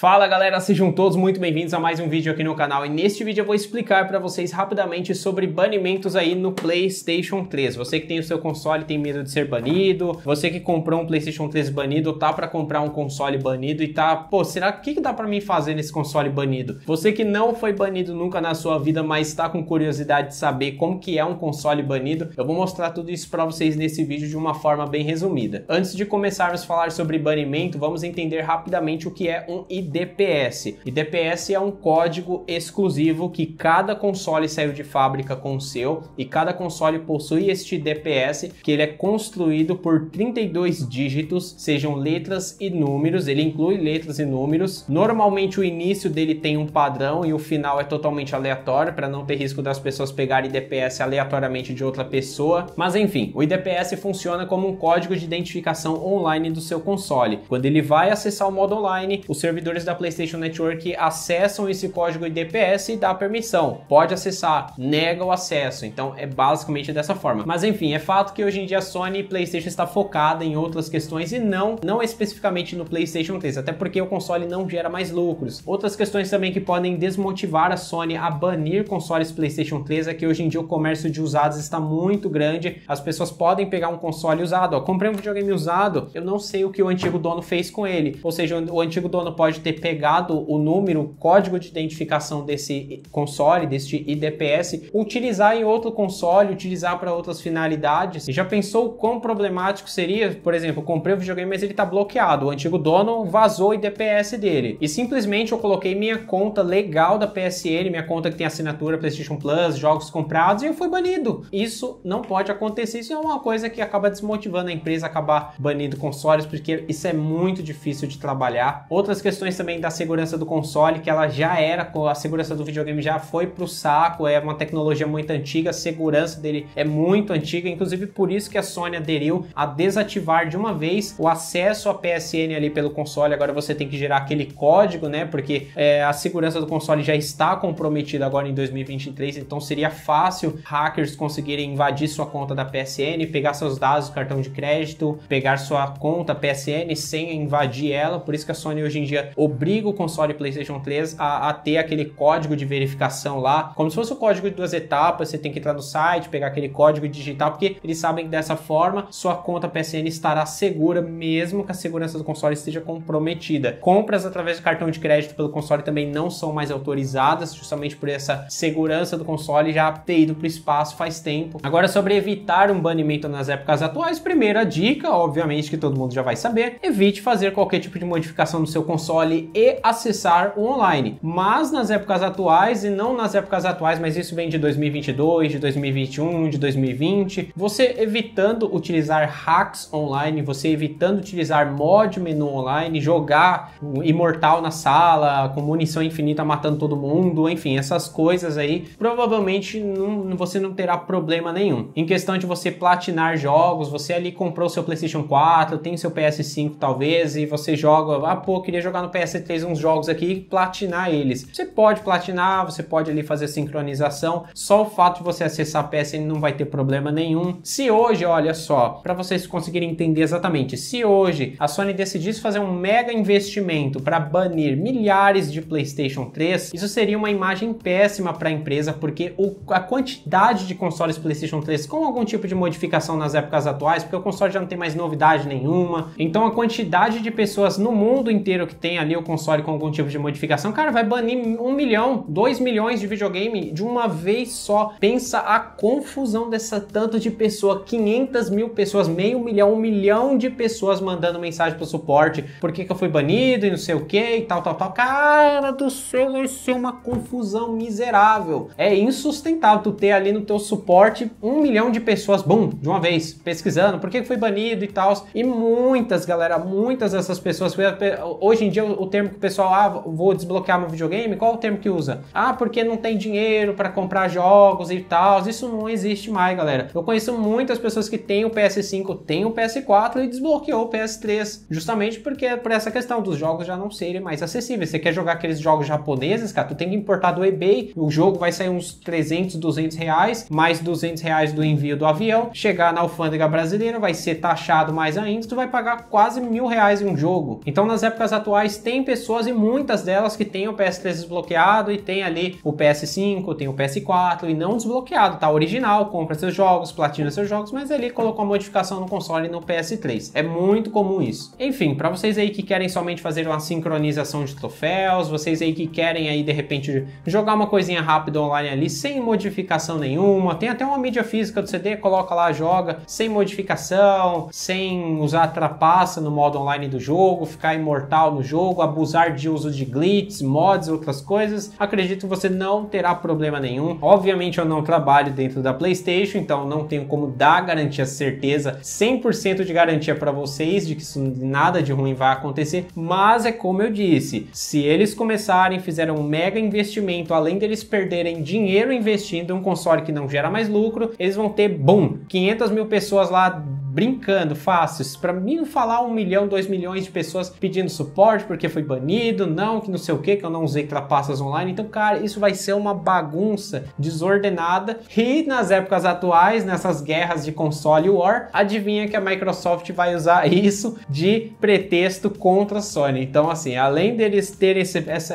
Fala galera, sejam todos muito bem-vindos a mais um vídeo aqui no canal e neste vídeo eu vou explicar para vocês rapidamente sobre banimentos aí no PlayStation 3. Você que tem o seu console tem medo de ser banido, você que comprou um PlayStation 3 banido, tá para comprar um console banido e tá, pô, será que que dá para mim fazer nesse console banido? Você que não foi banido nunca na sua vida, mas está com curiosidade de saber como que é um console banido, eu vou mostrar tudo isso para vocês nesse vídeo de uma forma bem resumida. Antes de começarmos a falar sobre banimento, vamos entender rapidamente o que é um ID DPS. E DPS é um código exclusivo que cada console saiu de fábrica com o seu e cada console possui este DPS que ele é construído por 32 dígitos, sejam letras e números, ele inclui letras e números. Normalmente o início dele tem um padrão e o final é totalmente aleatório para não ter risco das pessoas pegarem DPS aleatoriamente de outra pessoa. Mas enfim, o IDPS funciona como um código de identificação online do seu console. Quando ele vai acessar o modo online, o servidor da PlayStation Network acessam esse código DPS e dá permissão. Pode acessar, nega o acesso. Então é basicamente dessa forma. Mas enfim, é fato que hoje em dia a Sony e PlayStation está focada em outras questões e não, não especificamente no PlayStation 3, até porque o console não gera mais lucros. Outras questões também que podem desmotivar a Sony a banir consoles PlayStation 3 é que hoje em dia o comércio de usados está muito grande. As pessoas podem pegar um console usado, ó, comprei um videogame usado, eu não sei o que o antigo dono fez com ele. Ou seja, o antigo dono pode ter ter pegado o número, código de identificação desse console, deste IDPS, utilizar em outro console, utilizar para outras finalidades. E já pensou quão problemático seria, por exemplo, comprei o videogame, mas ele está bloqueado. O antigo dono vazou o IDPS dele. E simplesmente eu coloquei minha conta legal da PSN, minha conta que tem assinatura PlayStation Plus, jogos comprados, e eu fui banido. Isso não pode acontecer, isso é uma coisa que acaba desmotivando a empresa a acabar banindo consoles, porque isso é muito difícil de trabalhar. Outras questões também da segurança do console, que ela já era, a segurança do videogame já foi pro saco, é uma tecnologia muito antiga, a segurança dele é muito antiga, inclusive por isso que a Sony aderiu a desativar de uma vez o acesso à PSN ali pelo console. Agora você tem que gerar aquele código, né? Porque é, a segurança do console já está comprometida agora em 2023, então seria fácil hackers conseguirem invadir sua conta da PSN, pegar seus dados do cartão de crédito, pegar sua conta PSN sem invadir ela. Por isso que a Sony hoje em dia obriga o console PlayStation 3 a, a, ter aquele código de verificação lá, como se fosse o código de duas etapas, você tem que entrar no site, pegar aquele código digital, porque eles sabem que dessa forma sua conta PSN estará segura, mesmo que a segurança do console esteja comprometida. Compras através de cartão de crédito pelo console também não são mais autorizadas, justamente por essa segurança do console já ter ido para o espaço faz tempo. Agora, sobre evitar um banimento nas épocas atuais, primeira dica, obviamente que todo mundo já vai saber, evite fazer qualquer tipo de modificação no seu console e acessar o online. Mas nas épocas atuais, e não nas épocas atuais, mas isso vem de 2022, de 2021, de 2020, você evitando utilizar hacks online, você evitando utilizar mod menu online, jogar imortal na sala, com munição infinita matando todo mundo, enfim, essas coisas aí, provavelmente não, você não terá problema nenhum. Em questão de você platinar jogos, você ali comprou seu PlayStation 4, tem seu PS5 talvez, e você joga, ah pô, queria jogar no PS PS3 uns jogos aqui e platinar eles. Você pode platinar, você pode ali fazer sincronização, só o fato de você acessar a PSN não vai ter problema nenhum. Se hoje, olha só, para vocês conseguirem entender exatamente, se hoje a Sony decidisse fazer um mega investimento para banir milhares de PlayStation 3, isso seria uma imagem péssima para a empresa, porque o, a quantidade de consoles PlayStation 3 com algum tipo de modificação nas épocas atuais, porque o console já não tem mais novidade nenhuma, então a quantidade de pessoas no mundo inteiro que tem ali o console com algum tipo de modificação, cara, vai banir um milhão, dois milhões de videogame de uma vez só. Pensa a confusão dessa tanto de pessoa, 500 mil pessoas, meio milhão, um milhão de pessoas mandando mensagem pro suporte, por que, que eu fui banido e não sei o que e tal, tal, tal. Cara do céu, vai ser é uma confusão miserável. É insustentável tu ter ali no teu suporte um milhão de pessoas, bum, de uma vez, pesquisando por que, que fui banido e tal. E muitas, galera, muitas dessas pessoas, hoje em dia o termo que o pessoal, ah, vou desbloquear meu videogame, qual é o termo que usa? Ah, porque não tem dinheiro para comprar jogos e tal. Isso não existe mais, galera. Eu conheço muitas pessoas que têm o PS5, têm o PS4 e desbloqueou o PS3, justamente porque é por essa questão dos jogos já não serem mais acessíveis. Você quer jogar aqueles jogos japoneses, cara, tu tem que importar do eBay, o jogo vai sair uns 300, 200 reais, mais 200 reais do envio do avião, chegar na alfândega brasileira, vai ser taxado mais ainda, tu vai pagar quase mil reais em um jogo. Então, nas épocas atuais, tem tem pessoas e muitas delas que têm o PS3 desbloqueado e tem ali o PS5, tem o PS4 e não desbloqueado, tá original, compra seus jogos, platina seus jogos, mas ali colocou a modificação no console no PS3. É muito comum isso. Enfim, para vocês aí que querem somente fazer uma sincronização de troféus, vocês aí que querem aí de repente jogar uma coisinha rápida online ali sem modificação nenhuma, tem até uma mídia física do CD, coloca lá, joga sem modificação, sem usar trapaça no modo online do jogo, ficar imortal no jogo, abusar de uso de glitches, mods, outras coisas, acredito que você não terá problema nenhum. Obviamente eu não trabalho dentro da PlayStation, então não tenho como dar garantia, certeza, 100% de garantia para vocês de que isso, nada de ruim vai acontecer, mas é como eu disse, se eles começarem, fizeram um mega investimento, além deles perderem dinheiro investindo em um console que não gera mais lucro, eles vão ter, boom, 500 mil pessoas lá brincando, fácil. Para mim não falar um milhão, dois milhões de pessoas pedindo suporte porque foi banido, não, que não sei o que, que eu não usei trapaças online. Então, cara, isso vai ser uma bagunça desordenada. E nas épocas atuais, nessas guerras de console war, adivinha que a Microsoft vai usar isso de pretexto contra a Sony. Então, assim, além deles terem esse, essa,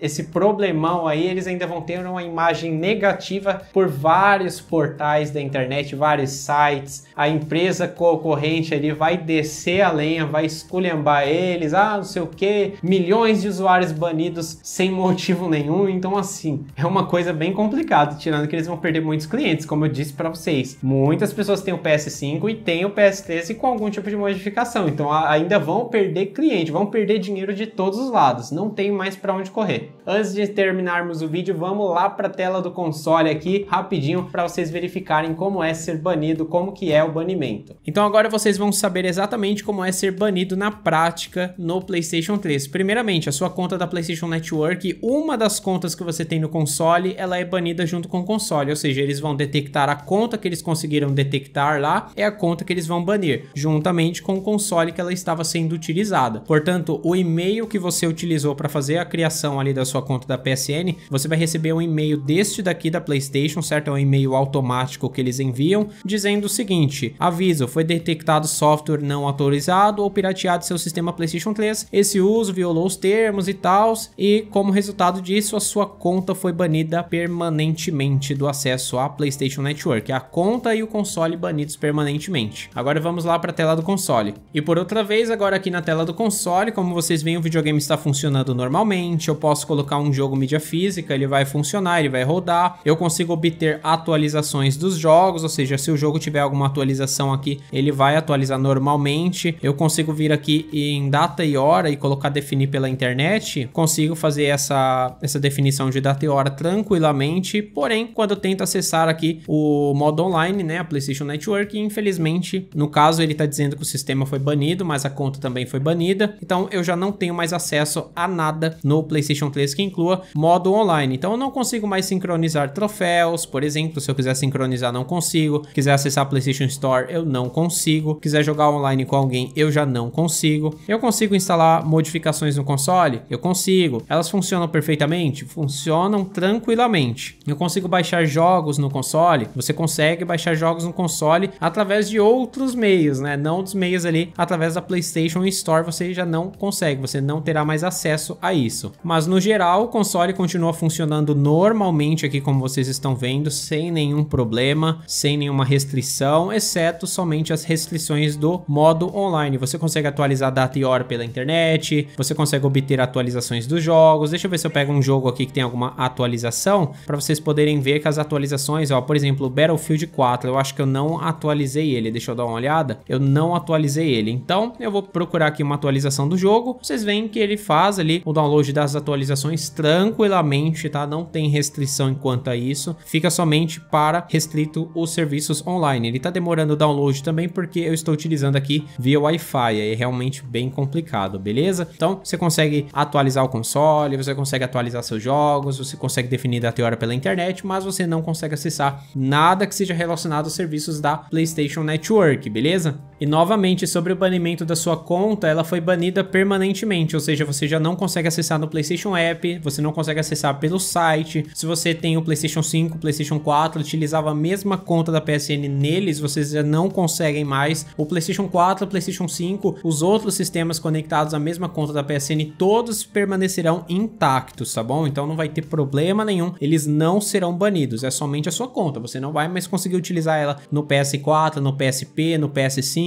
esse problemão aí, eles ainda vão ter uma imagem negativa por vários portais da internet, vários sites, a empresa concorrente ali vai descer a lenha, vai esculhambar eles, ah, não sei o que, milhões de usuários banidos sem motivo nenhum. Então, assim, é uma coisa bem complicada, tirando que eles vão perder muitos clientes, como eu disse para vocês. Muitas pessoas têm o PS5 e têm o ps 3 com algum tipo de modificação, então ainda vão perder cliente, vão perder dinheiro de todos os lados, não tem mais para onde correr. Antes de terminarmos o vídeo, vamos lá para a tela do console aqui, rapidinho, para vocês verificarem como é ser banido, como que é o banimento. Então agora vocês vão saber exatamente como é ser banido na prática no PlayStation 3. Primeiramente, a sua conta da PlayStation Network, uma das contas que você tem no console, ela é banida junto com o console, ou seja, eles vão detectar a conta que eles conseguiram detectar lá, é a conta que eles vão banir, juntamente com o console que ela estava sendo utilizada. Portanto, o e-mail que você utilizou para fazer a criação ali da sua conta da PSN, você vai receber um e-mail deste daqui da PlayStation, certo? É um e-mail automático que eles enviam, dizendo o seguinte: aviso foi detectado software não autorizado ou pirateado seu sistema PlayStation 3. Esse uso violou os termos e tal, e como resultado disso, a sua conta foi banida permanentemente do acesso à PlayStation Network. A conta e o console banidos permanentemente. Agora vamos lá para a tela do console. E por outra vez, agora aqui na tela do console, como vocês veem, o videogame está funcionando normalmente. Eu posso colocar um jogo mídia física, ele vai funcionar, ele vai rodar. Eu consigo obter atualizações dos jogos, ou seja, se o jogo tiver alguma atualização aqui, ele vai atualizar normalmente. Eu consigo vir aqui em data e hora e colocar definir pela internet, consigo fazer essa, essa definição de data e hora tranquilamente, porém, quando eu tento acessar aqui o modo online, né, a PlayStation Network, infelizmente, no caso, ele está dizendo que o sistema foi banido, mas a conta também foi banida, então eu já não tenho mais acesso a nada no PlayStation 3 que inclua modo online, então eu não consigo mais sincronizar troféus, por exemplo, se eu quiser sincronizar, não consigo, quiser acessar a PlayStation Store, eu não consigo. Quiser jogar online com alguém, eu já não consigo. Eu consigo instalar modificações no console? Eu consigo. Elas funcionam perfeitamente? Funcionam tranquilamente. Eu consigo baixar jogos no console? Você consegue baixar jogos no console através de outros meios, né? Não dos meios ali através da PlayStation Store, você já não consegue, você não terá mais acesso a isso. Mas no geral, o console continua funcionando normalmente aqui como vocês estão vendo, sem nenhum problema, sem nenhuma restrição, exceto somente as restrições do modo online. Você consegue atualizar data e hora pela internet, você consegue obter atualizações dos jogos. Deixa eu ver se eu pego um jogo aqui que tem alguma atualização para vocês poderem ver que as atualizações, ó, por exemplo, Battlefield 4, eu acho que eu não atualizei ele. Deixa eu dar uma olhada. Eu não atualizei ele. Então, eu vou procurar aqui uma atualização do jogo. Vocês veem que ele faz ali o download das atualizações tranquilamente, tá? Não tem restrição enquanto a isso. Fica somente para restrito os serviços online. Ele tá demorando o download também também porque eu estou utilizando aqui via Wi-Fi, é realmente bem complicado, beleza? Então você consegue atualizar o console, você consegue atualizar seus jogos, você consegue definir a teoria pela internet, mas você não consegue acessar nada que seja relacionado aos serviços da PlayStation Network, beleza? E novamente, sobre o banimento da sua conta, ela foi banida permanentemente, ou seja, você já não consegue acessar no PlayStation App, você não consegue acessar pelo site. Se você tem o PlayStation 5, PlayStation 4, utilizava a mesma conta da PSN neles, vocês já não conseguem mais. O PlayStation 4, o PlayStation 5, os outros sistemas conectados à mesma conta da PSN, todos permanecerão intactos, tá bom? Então não vai ter problema nenhum, eles não serão banidos, é somente a sua conta, você não vai mais conseguir utilizar ela no PS4, no PSP, no PS5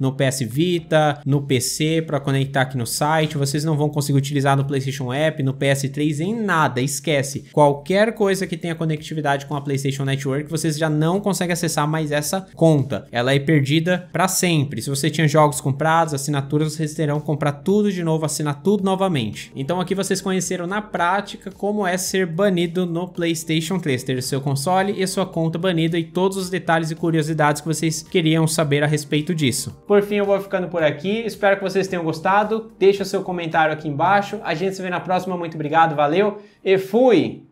no PS Vita, no PC para conectar aqui no site. Vocês não vão conseguir utilizar no PlayStation App, no PS3, em nada. Esquece. Qualquer coisa que tenha conectividade com a PlayStation Network, vocês já não conseguem acessar mais essa conta. Ela é perdida para sempre. Se você tinha jogos comprados, assinaturas, vocês terão que comprar tudo de novo, assinar tudo novamente. Então aqui vocês conheceram na prática como é ser banido no PlayStation 3, ter o seu console e sua conta banida e todos os detalhes e curiosidades que vocês queriam saber a respeito disso. Por fim, eu vou ficando por aqui. Espero que vocês tenham gostado. Deixa o seu comentário aqui embaixo. A gente se vê na próxima. Muito obrigado, valeu e fui!